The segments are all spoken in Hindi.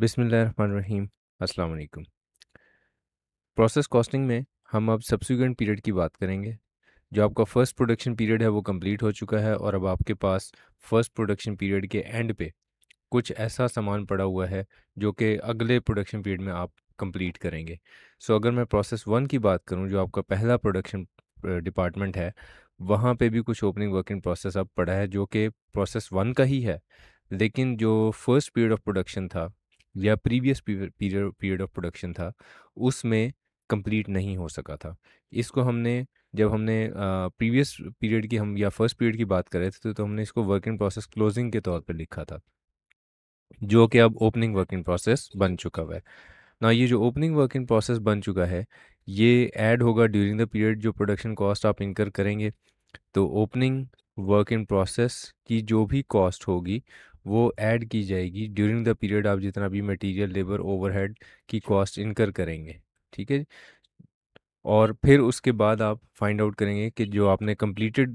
बिसमीम अस्सलाम प्रोसेस कॉस्टिंग में हम अब सब्सिक्वेंट पीरियड की बात करेंगे जो आपका फ़र्स्ट प्रोडक्शन पीरियड है वो कंप्लीट हो चुका है और अब आपके पास फ़र्स्ट प्रोडक्शन पीरियड के एंड पे कुछ ऐसा सामान पड़ा हुआ है जो कि अगले प्रोडक्शन पीरियड में आप कंप्लीट करेंगे सो so, अगर मैं प्रोसेस वन की बात करूं जो आपका पहला प्रोडक्शन डिपार्टमेंट है वहाँ पे भी कुछ ओपनिंग वर्क इन प्रोसेस अब पड़ा है जो कि प्रोसेस वन का ही है लेकिन जो फर्स्ट पीरियड ऑफ प्रोडक्शन था या previous period period of production था उसमें कंप्लीट नहीं हो सका था इसको हमने जब हमने प्रीवियस पीरियड की हम या फर्स्ट पीरियड की बात कर रहे थे तो हमने इसको वर्क इन प्रोसेस क्लोजिंग के तौर पर लिखा था जो कि अब ओपनिंग वर्क इन प्रोसेस बन चुका हुआ है ना ये जो ओपनिंग वर्क इन प्रोसेस बन चुका है ये ऐड होगा ड्यूरिंग द पीरियड जो प्रोडक्शन कॉस्ट आप इनकर करेंगे तो ओपनिंग वर्क इन प्रोसेस की जो भी कॉस्ट होगी वो ऐड की जाएगी ड्यूरिंग द पीरियड आप जितना भी मटेरियल लेबर ओवरहेड की कॉस्ट इनकर करेंगे ठीक है और फिर उसके बाद आप फाइंड आउट करेंगे कि जो आपने कंप्लीटेड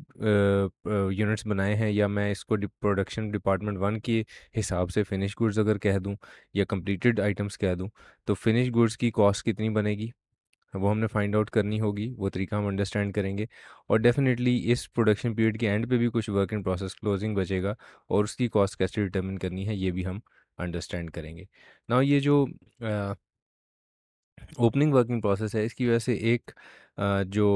यूनिट्स बनाए हैं या मैं इसको प्रोडक्शन डिपार्टमेंट वन के हिसाब से फिनिश गुड्स अगर कह दूं या कंप्लीटेड आइटम्स कह दूं तो फिनिश गुड्स की कॉस्ट कितनी बनेगी वो हमने फाइंड आउट करनी होगी वो तरीका हम अंडरस्टैंड करेंगे और डेफिनेटली इस प्रोडक्शन पीरियड के एंड पे भी कुछ वर्क इन प्रोसेस क्लोजिंग बचेगा और उसकी कॉस्ट कैसे डिटर्मिन करनी है ये भी हम अंडरस्टैंड करेंगे नाउ ये जो ओपनिंग वर्किंग प्रोसेस है इसकी वजह से एक जो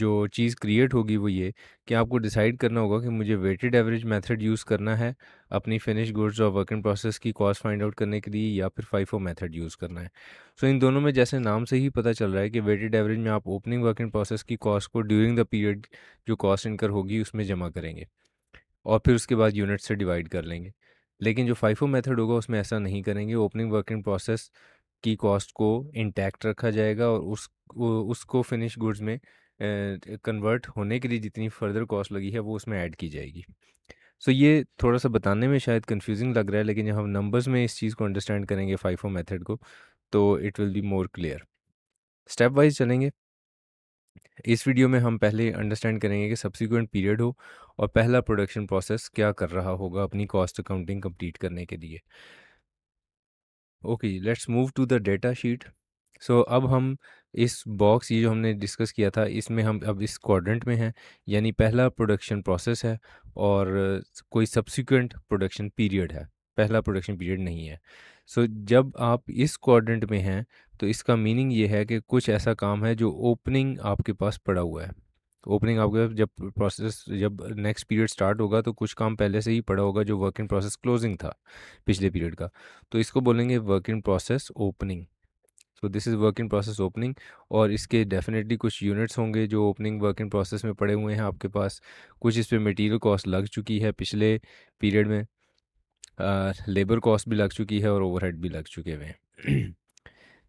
जो चीज़ क्रिएट होगी वो ये कि आपको डिसाइड करना होगा कि मुझे वेटेड एवरेज मेथड यूज़ करना है अपनी फिनिश गुड्स और वर्क इन प्रोसेस की कॉस्ट फाइंड आउट करने के लिए या फिर फाइफो मेथड यूज़ करना है सो इन दोनों में जैसे नाम से ही पता चल रहा है कि वेटेड एवरेज में आप ओपनिंग वर्क इन प्रोसेस की कॉस्ट को ड्यूरिंग द पीरियड जो कॉस्ट इनकर होगी उसमें जमा करेंगे और फिर उसके बाद यूनिट से डिवाइड कर लेंगे लेकिन जो फाइफो मेथड होगा उसमें ऐसा नहीं करेंगे ओपनिंग वर्क इन प्रोसेस की कॉस्ट को इंटैक्ट रखा जाएगा और उस उसको फिनिश गुड्स में कन्वर्ट होने के लिए जितनी फर्दर कॉस्ट लगी है वो उसमें ऐड की जाएगी सो so, ये थोड़ा सा बताने में शायद कंफ्यूजिंग लग रहा है लेकिन जब हम नंबर्स में इस चीज़ को अंडरस्टैंड करेंगे फाइफो मेथड को तो it will be more clear step wise चलेंगे इस वीडियो में हम पहले अंडरस्टैंड करेंगे कि सब्सिक्वेंट पीरियड हो और पहला प्रोडक्शन प्रोसेस क्या कर रहा होगा अपनी कॉस्ट अकाउंटिंग कंप्लीट करने के लिए okay let's move to the data sheet so अब हम इस बॉक्स ये जो हमने डिस्कस किया था इसमें हम अब इस क्वाड्रेंट में हैं यानी पहला प्रोडक्शन प्रोसेस है और कोई सब्सिक्वेंट प्रोडक्शन पीरियड है पहला प्रोडक्शन पीरियड नहीं है सो so, जब आप इस क्वाड्रेंट में हैं तो इसका मीनिंग ये है कि कुछ ऐसा काम है जो ओपनिंग आपके पास पड़ा हुआ है ओपनिंग आपके जब प्रोसेस जब नेक्स्ट पीरियड स्टार्ट होगा तो कुछ काम पहले से ही पड़ा होगा जो वर्क इन प्रोसेस क्लोजिंग था पिछले पीरियड का तो इसको बोलेंगे work in process opening so this is work in process opening और इसके डेफिनेटली कुछ यूनिट्स होंगे जो ओपनिंग वर्क इन प्रोसेस में पड़े हुए हैं आपके पास कुछ इस पर मटीरियल कॉस्ट लग चुकी है पिछले पीरियड में लेबर कॉस्ट भी लग चुकी है और ओवरहेड भी लग चुके हुए हैं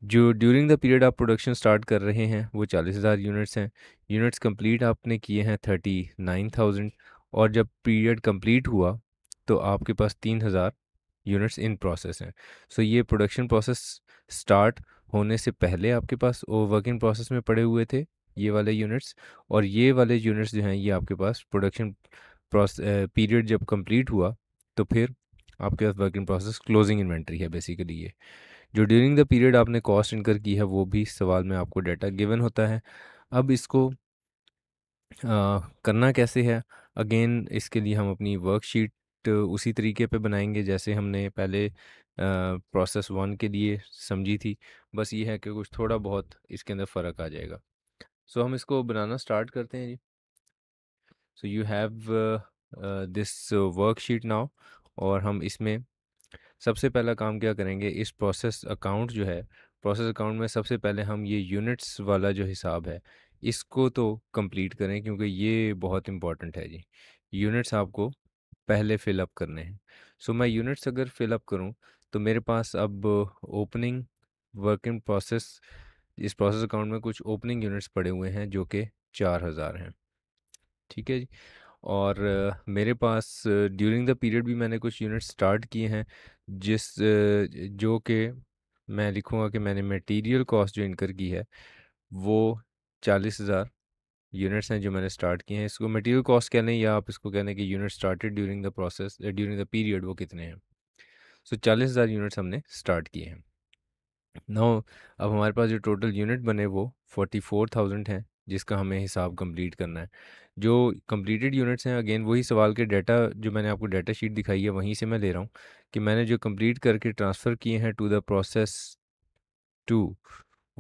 जो ड्यूरिंग द पीरियड आप प्रोडक्शन स्टार्ट कर रहे हैं वो चालीस हज़ार यूनिट्स हैं यूनिट्स कंप्लीट आपने किए हैं थर्टी नाइन थाउजेंड और जब पीरियड कंप्लीट हुआ तो आपके पास तीन हज़ार यूनिट्स इन प्रोसेस हैं सो ये प्रोडक्शन प्रोसेस स्टार्ट होने से पहले आपके पास इन प्रोसेस में पड़े हुए थे ये वाले यूनिट्स और ये वाले यूनिट्स जो हैं ये आपके पास प्रोडक्शन पीरियड जब कंप्लीट हुआ तो फिर आपके पास work in process closing inventory है बेसिकली ये जो ड्यूरिंग द पीरियड आपने कॉस्ट इनकर की है वो भी सवाल में आपको डाटा गिवन होता है अब इसको आ, करना कैसे है अगेन इसके लिए हम अपनी वर्कशीट उसी तरीके पे बनाएंगे जैसे हमने पहले प्रोसेस वन के लिए समझी थी बस ये है कि कुछ थोड़ा बहुत इसके अंदर फ़र्क आ जाएगा सो so, हम इसको बनाना स्टार्ट करते हैं जी so you have this worksheet now और हम इसमें सबसे पहला काम क्या करेंगे इस प्रोसेस अकाउंट जो है प्रोसेस अकाउंट में सबसे पहले हम ये यूनिट्स वाला जो हिसाब है इसको तो कंप्लीट करें क्योंकि ये बहुत इंपॉर्टेंट है जी यूनिट्स आपको पहले फिलअप करने हैं सो मैं यूनिट्स अगर फिलअप करूँ तो मेरे पास अब ओपनिंग वर्किंग प्रोसेस इस प्रोसेस अकाउंट में कुछ ओपनिंग यूनिट्स पड़े हुए हैं जो कि चार हज़ार हैं ठीक है जी और मेरे पास ड्यूरिंग द पीरियड भी मैंने कुछ यूनिट्स स्टार्ट किए हैं जिस जो कि मैं लिखूँगा कि मैंने मटेरियल कॉस्ट जो इनकर की है, वो चालीस हज़ार यूनिट्स हैं जो मैंने स्टार्ट किए हैं। इसको मटेरियल कॉस्ट कहने या आप इसको कह कि unit started during the process during the period वो कितने हैं। सो चालीस हज़ार यूनिट्स हमने स्टार्ट किए हैं। नौ अब हमारे पास जो टोटल यूनिट बने वो थाउजेंड हैं, जिसका हमें हिसाब कंप्लीट करना है। जो कंप्लीटेड यूनिट्स हैं अगेन वही सवाल के डाटा जो मैंने आपको डाटा शीट दिखाई है वहीं से मैं ले रहा हूँ कि मैंने जो कंप्लीट करके ट्रांसफ़र किए हैं टू द प्रोसेस टू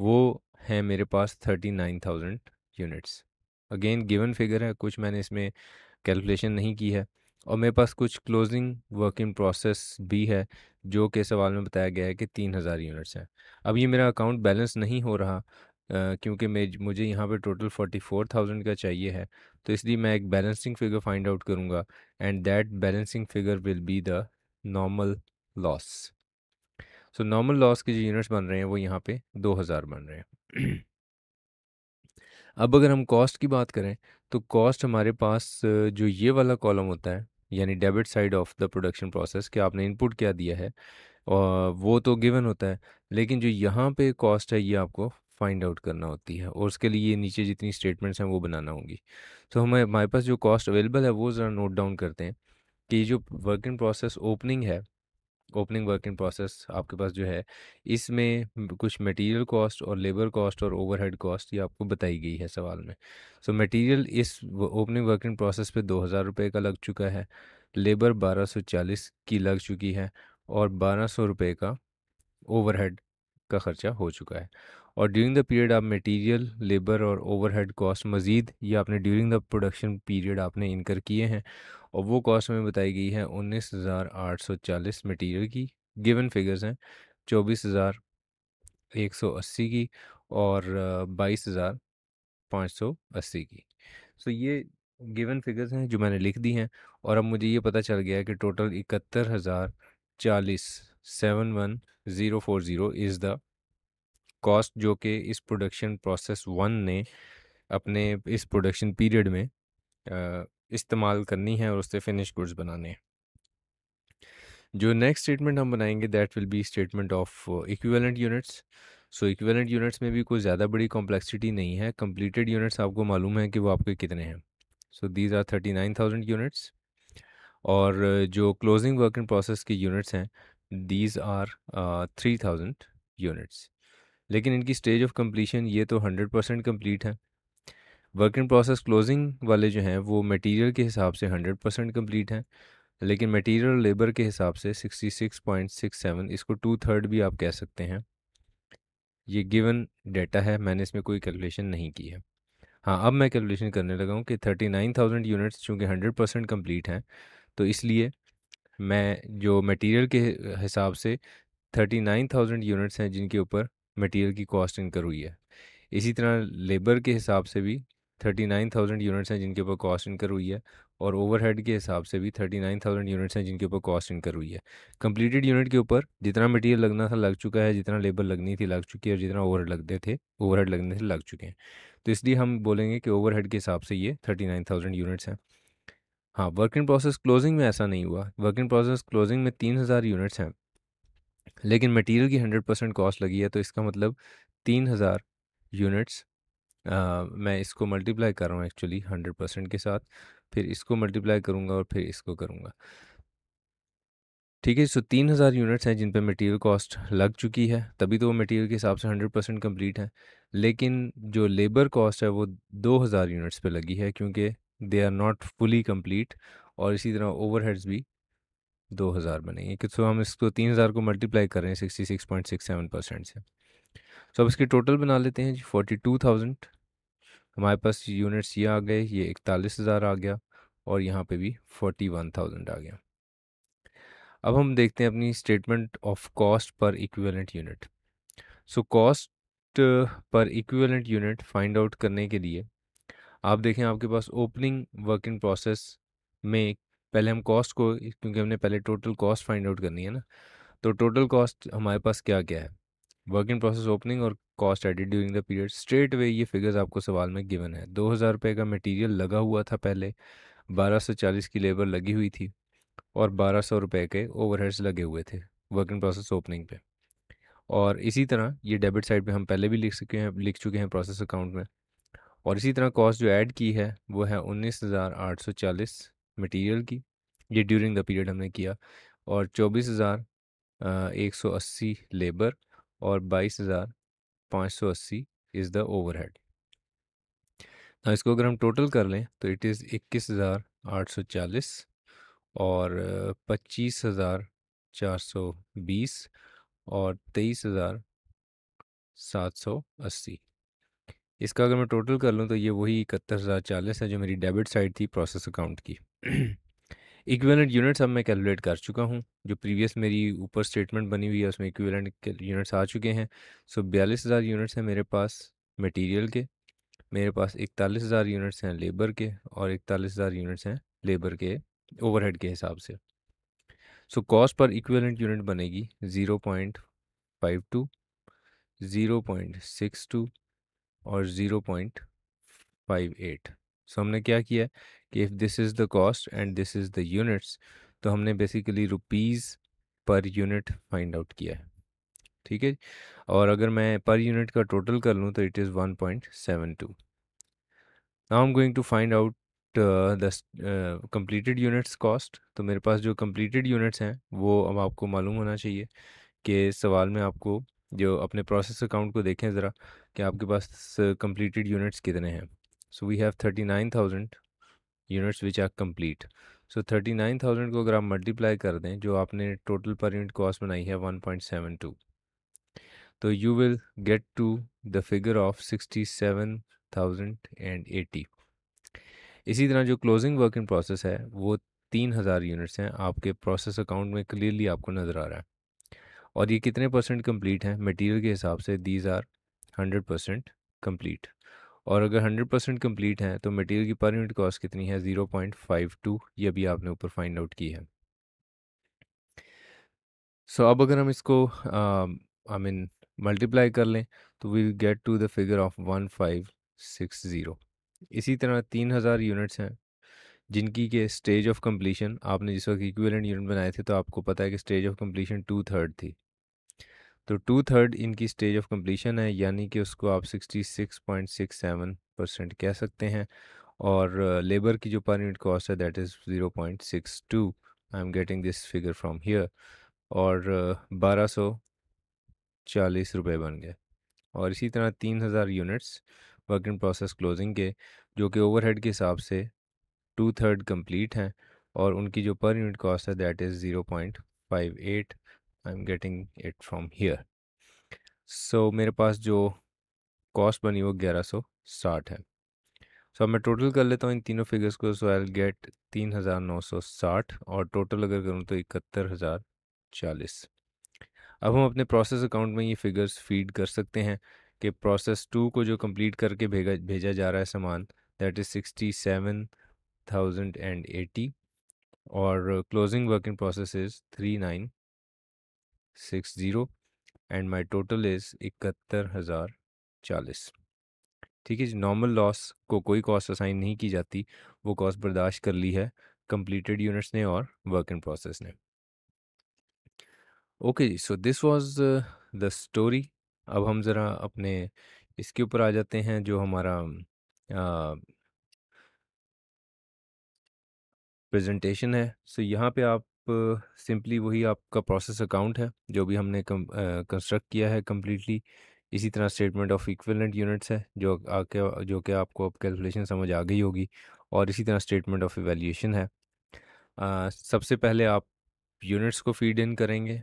वो हैं मेरे पास thirty nine thousand units again given figure है कुछ मैंने इसमें कैलकुलेशन नहीं की है और मेरे पास कुछ क्लोजिंग वर्क इन प्रोसेस भी है जो कि सवाल में बताया गया है कि तीन हज़ार यूनिट्स हैं अब ये मेरा अकाउंट बैलेंस नहीं हो रहा क्योंकि मुझे यहाँ पर टोटल फोर्टी फोर थाउजेंड का चाहिए है तो इसलिए मैं एक बैलेंसिंग फिगर फाइंड आउट करूँगा and that balancing figure will be the normal loss so normal loss के जो यूनिट्स बन रहे हैं वो यहाँ पे दो हज़ार बन रहे हैं अब अगर हम कॉस्ट की बात करें तो कॉस्ट हमारे पास जो ये वाला कॉलम होता है यानी debit side of the production process कि आपने इनपुट क्या दिया है और वो तो गिवन होता है लेकिन जो यहाँ पे कॉस्ट है ये आपको फाइंड आउट करना होती है और उसके लिए नीचे जितनी स्टेटमेंट्स हैं वो बनाना होंगी तो हमें हमारे पास जो कॉस्ट अवेलेबल है वो ज़रा नोट डाउन करते हैं कि जो वर्क इन प्रोसेस ओपनिंग है ओपनिंग वर्क इन प्रोसेस आपके पास जो है इसमें कुछ मटेरियल कॉस्ट और लेबर कॉस्ट और ओवरहेड कॉस्ट ये आपको बताई गई है सवाल में सो so, मटेरियल इस ओपनिंग वर्क इन प्रोसेस पे दो हज़ार रुपये का लग चुका है लेबर बारह सौ चालीस की लग चुकी है और बारह सौ रुपये का ओवरहेड का ख़र्चा हो चुका है और ड्यूरिंग द पीरियड आप मटेरियल लेबर और ओवरहेड कॉस्ट मज़ीद ये आपने ड्यूरिंग द प्रोडक्शन पीरियड आपने इनकर किए हैं और वो कॉस्ट हमें बताई गई है उन्नीस हज़ार आठ सौ चालीस मटीरियल की गिवन फिगर्स हैं चौबीस हज़ार एक सौ अस्सी की और बाईस हज़ार पाँच सौ अस्सी की सो ये गिवन फिगर्स हैं जो मैंने लिख दी हैं और अब मुझे ये पता चल गया है कि टोटल इकहत्तर हज़ार चालीस seven one zero four zero is the cost जो कि इस प्रोडक्शन प्रोसेस वन ने अपने इस प्रोडक्शन पीरियड में इस्तेमाल करनी है और उससे फिनिश गुड्स बनाने हैं जो नेक्स्ट स्टेटमेंट हम बनाएंगे that will be statement of equivalent units so equivalent units में भी कोई ज़्यादा बड़ी कॉम्प्लेक्सिटी नहीं है कंप्लीटेड यूनिट्स आपको मालूम है कि वो आपके कितने हैं so these are thirty nine thousand units और uh, जो क्लोजिंग वर्क इन प्रोसेस के यूनिट्स हैं these are three thousand units लेकिन इनकी स्टेज ऑफ कम्प्लीशन ये तो हंड्रेड परसेंट कम्प्लीट है वर्क इन प्रोसेस क्लोजिंग वाले जो हैं वो मटीरियल के हिसाब से हंड्रेड परसेंट कम्प्लीट हैं लेकिन मटीरियल लेबर के हिसाब से sixty six point six seven इसको टू थर्ड भी आप कह सकते हैं ये गिवन डेटा है मैंने इसमें कोई कैलकुलेशन नहीं की है हाँ अब मैं कैलकुलेशन करने लगा हूँ कि थर्टी नाइन थाउजेंड यूनिट्स चूँकि हंड्रेड परसेंट कम्प्लीट हैं तो इसलिए मैं जो मटेरियल के हिसाब से थर्टी नाइन थाउजेंड यूनिट्स हैं जिनके ऊपर मटेरियल की कॉस्ट इनकर हुई है इसी तरह लेबर के हिसाब से भी थर्टी नाइन थाउजेंड यूनिट्स हैं जिनके ऊपर कॉस्ट इनकर हुई है और ओवरहेड के हिसाब से भी थर्टी नाइन थाउजेंड यूनिट्स हैं जिनके ऊपर कॉस्ट इनकर हुई है कंप्लीटेड यूनिट के ऊपर जितना मटेरियल लगना था लग चुका है जितना लेबर लगनी थी लग चुकी है और जितना ओवरहेड लगते थे ओवरहेड लगने थे लग चुके हैं तो इसलिए हम बोलेंगे कि ओवरहेड के हिसाब से ये थर्टी नाइन थाउजेंड यूनिट्स हैं हाँ वर्क इन प्रोसेस क्लोजिंग में ऐसा नहीं हुआ वर्क इन प्रोसेस क्लोजिंग में तीन हज़ार यूनिट्स हैं लेकिन मटेरियल की हंड्रेड परसेंट कॉस्ट लगी है तो इसका मतलब तीन हज़ार यूनिट्स मैं इसको मल्टीप्लाई कर रहा हूँ एक्चुअली हंड्रेड परसेंट के साथ फिर इसको मल्टीप्लाई करूँगा और फिर इसको करूँगा ठीक है सो तीन हज़ार यूनिट्स हैं जिन पर मटेरियल कॉस्ट लग चुकी है तभी तो वो मटेरियल के हिसाब से हंड्रेड परसेंट कम्प्लीट है लेकिन जो लेबर कॉस्ट है वो दो हज़ार यूनिट्स पर लगी है क्योंकि they are not fully complete और इसी तरह ओवरहेड्स भी दो हज़ार बनेंगे कि तो हम इसको तीन हज़ार को मल्टीप्लाई कर रहे हैं sixty six point six seven percent से सो तो अब इसकी टोटल बना लेते हैं जी फोर्टी टू थाउजेंड हमारे पास यूनिट्स ये आ गए ये इकतालीस हज़ार आ गया और यहाँ पे भी फोर्टी वन थाउजेंड आ गया अब हम देखते हैं अपनी statement of cost per equivalent unit so cost per equivalent unit find out करने के लिए आप देखें आपके पास ओपनिंग वर्क इन प्रोसेस में पहले हम कॉस्ट को क्योंकि हमने पहले टोटल कॉस्ट फाइंड आउट करनी है ना तो टोटल कॉस्ट हमारे पास क्या क्या है वर्क इन प्रोसेस ओपनिंग और cost added during the period straight way ये फिगर्स आपको सवाल में गिवन है दो हज़ार रुपये का मटेरियल लगा हुआ था पहले बारह सौ चालीस की लेबर लगी हुई थी और बारह सौ रुपये के ओवरहेड्स लगे हुए थे वर्क इन प्रोसेस ओपनिंग पे और इसी तरह ये डेबिट साइड पे हम पहले भी लिख चुके हैं लिख चुके हैं प्रोसेस अकाउंट में और इसी तरह कॉस्ट जो ऐड की है वो है उन्नीस हज़ार आठ सौ चालीस मटेरियल की ये ड्यूरिंग द पीरियड हमने किया और चौबीस हज़ार एक सौ अस्सी लेबर और बाईस हज़ार पाँच सौ अस्सी इज़ द हेड ना इसको अगर हम टोटल कर लें तो इट इज़ इक्कीस हज़ार आठ सौ चालीस और पच्चीस हज़ार चार सौ बीस और तेईस हज़ार सात सौ अस्सी इसका अगर मैं टोटल कर लूँ तो ये वही इकहत्तर हज़ार चालीस है जो मेरी डेबिट साइड थी प्रोसेस अकाउंट की इक्विवेलेंट यूनिट्स अब मैं कैलकुलेट कर चुका हूँ जो प्रीवियस मेरी ऊपर स्टेटमेंट बनी हुई है उसमें इक्विवेलेंट यूनिट्स आ चुके हैं सो बयालीस हज़ार यूनिट्स हैं मेरे पास मटेरियल के मेरे पास इकतालीस हज़ार यूनिट्स हैं लेबर के और इकतालीस हज़ार यूनिट्स हैं लेबर के ओवरहेड के हिसाब से so cost per equivalent unit बनेगी zero point five two zero point six two और zero point five eight so हमने क्या किया है कि if this is the cost and this is the units तो हमने basically rupees per unit find out किया है ठीक है और अगर मैं पर यूनिट का टोटल कर लूँ तो it is one point seven two now I'm going to find out the completed units cost तो मेरे पास जो कम्प्लीटेड यूनिट्स हैं वो अब आपको मालूम होना चाहिए कि सवाल में आपको जो अपने प्रोसेस अकाउंट को देखें ज़रा कि आपके पास कम्प्लीटेड uh, यूनिट्स कितने हैं so we have thirty nine thousand units which are complete so thirty nine thousand को अगर आप मल्टीप्लाई कर दें जो आपने टोटल पर यूनिट कॉस्ट बनाई है वन पॉइंट सेवन टू तो you will get to the figure of sixty seven thousand and eighty इसी तरह जो क्लोजिंग वर्क इन प्रोसेस है वो तीन हज़ार यूनिट्स हैं आपके प्रोसेस अकाउंट में क्लियरली आपको नज़र आ रहा है और ये कितने परसेंट कंप्लीट हैं मटेरियल के हिसाब से these are hundred percent complete और अगर हंड्रेड परसेंट कम्प्लीट हैं तो मटेरियल की पर यूनिट कॉस्ट कितनी है ज़ीरो पॉइंट फाइव टू ये भी आपने ऊपर फाइंड आउट की है सो so, अब अगर हम इसको आई मीन मल्टीप्लाई कर लें तो we'll get to the figure of one five six zero इसी तरह तीन हज़ार यूनिट्स हैं जिनकी के स्टेज ऑफ कम्प्लीशन आपने जिस वक्त इक्विवेलेंट यूनिट बनाए थे तो आपको पता है कि stage of completion two third थी तो टू थर्ड इनकी स्टेज ऑफ कम्प्लीशन है यानी कि उसको आप 66.67 परसेंट कह सकते हैं और लेबर की जो पर यूनिट कॉस्ट है that is 0.62 I am getting this figure from here और बारह सौ चालीस रुपये बन गए और इसी तरह तीन हज़ार units work in process closing के जो कि ओवरहेड के हिसाब से टू थर्ड कंप्लीट हैं और उनकी जो पर यूनिट कॉस्ट है that is zero point five eight I am getting it from here so मेरे पास जो कॉस्ट बनी वो ग्यारह सौ साठ है सो so, मैं टोटल कर लेता हूँ इन तीनों फिगर्स को सो आई गेट तीन हज़ार नौ सौ साठ और टोटल अगर करूँ तो इकहत्तर हज़ार चालीस अब हम अपने प्रोसेस अकाउंट में ये फिगर्स फीड कर सकते हैं कि प्रोसेस टू को जो कंप्लीट करके भेजा भेजा जा रहा है सामान that is sixty seven thousand and eighty और closing work in process is three nine six zero and my total is इकहत्तर हज़ार चालीस ठीक है जी नॉर्मल लॉस को कोई कॉस्ट असाइन नहीं की जाती वो कॉस्ट बर्दाश्त कर ली है कंप्लीटेड यूनिट्स ने और वर्क इन प्रोसेस ने ओके जी so this was the story अब हम ज़रा अपने इसके ऊपर आ जाते हैं जो हमारा प्रेजेंटेशन है सो so, यहाँ पे आप सिंपली वही आपका प्रोसेस अकाउंट है जो भी हमने कंस्ट्रक्ट किया है कम्प्लीटली इसी तरह स्टेटमेंट ऑफ इक्विवेलेंट यूनिट्स है जो आके जो कि आपको अब कैलकुलेशन समझ आ गई होगी और इसी तरह स्टेटमेंट ऑफ एवेल्यूशन है आ, सबसे पहले आप यूनिट्स को फीड इन करेंगे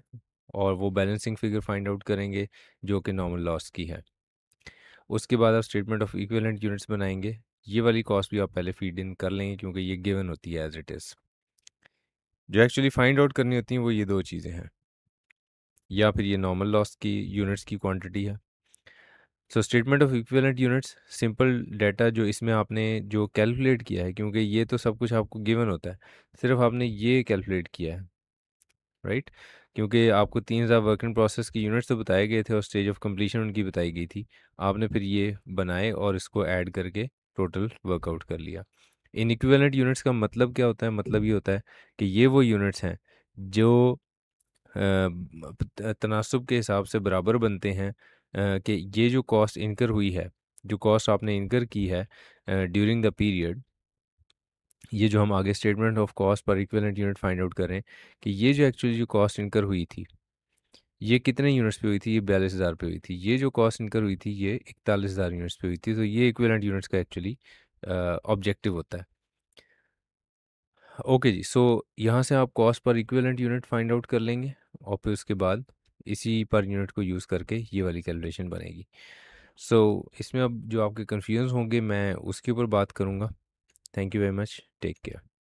और वो बैलेंसिंग फिगर फाइंड आउट करेंगे जो कि नॉर्मल लॉस की है उसके बाद आप स्टेटमेंट ऑफ इक्विवेलेंट यूनिट्स बनाएंगे ये वाली कॉस्ट भी आप पहले फीड इन कर लेंगे क्योंकि ये गिवन होती है एज इट इज़ जो एक्चुअली फाइंड आउट करनी होती हैं वो ये दो चीज़ें हैं या फिर ये नॉर्मल लॉस की यूनिट्स की क्वांटिटी है so statement of equivalent units simple data जो इसमें आपने जो कैलकुलेट किया है क्योंकि ये तो सब कुछ आपको गिवन होता है सिर्फ आपने ये कैलकुलेट किया है राइट right? क्योंकि आपको तीन हज़ार वर्क इन प्रोसेस की यूनिट्स तो बताए गए थे और स्टेज ऑफ कम्प्लीशन उनकी बताई गई थी आपने फिर ये बनाए और इसको ऐड करके टोटल वर्कआउट कर लिया इक्विवेलेंट यूनिट्स का मतलब क्या होता है मतलब ये होता है कि ये वो यूनिट्स हैं जो तनासब के हिसाब से बराबर बनते हैं कि ये जो कॉस्ट इनकर हुई है जो कॉस्ट आपने इनकर की है ड्यूरिंग द पीरियड ये जो हम आगे statement of cost per equivalent unit find out करें कि ये जो एक्चुअली जो कॉस्ट इनकर हुई थी ये कितने यूनिट्स पे हुई थी ये बयालीस हज़ार पे हुई थी ये जो कॉस्ट इनकर हुई थी ये इकतालीस हज़ार यूनिट्स पे हुई थी तो ये इक्विवेलेंट यूनिट्स का एक्चुअली ऑब्जेक्टिव होता है ओके जी सो यहाँ से आप cost per equivalent unit find out कर लेंगे और फिर उसके बाद इसी पर यूनिट को यूज़ करके ये वाली कैलकुलेशन बनेगी सो so, इसमें अब जो आपके कन्फ्यूजन होंगे मैं उसके ऊपर बात करूँगा thank you very much take care